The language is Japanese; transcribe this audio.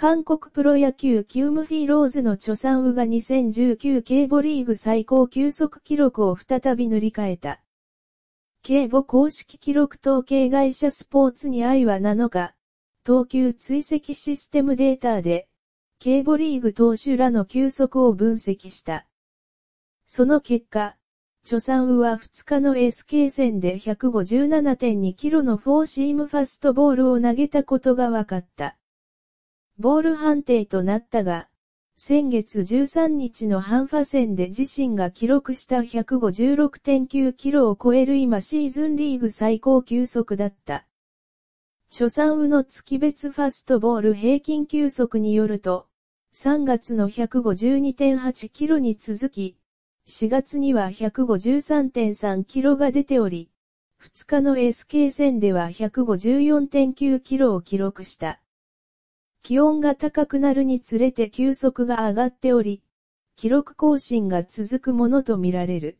韓国プロ野球キュームフィーローズの著ンウが2019警母リーグ最高球速記録を再び塗り替えた。警母公式記録統計会社スポーツに愛は7日、投球追跡システムデータで、警母リーグ投手らの球速を分析した。その結果、著ンウは2日の SK 戦で157.2キロのフォーシームファストボールを投げたことが分かった。ボール判定となったが、先月13日のハンファ戦で自身が記録した156.9キロを超える今シーズンリーグ最高球速だった。初産宇の月別ファストボール平均球速によると、3月の152.8キロに続き、4月には153.3キロが出ており、2日の SK 戦では154.9キロを記録した。気温が高くなるにつれて急速が上がっており、記録更新が続くものとみられる。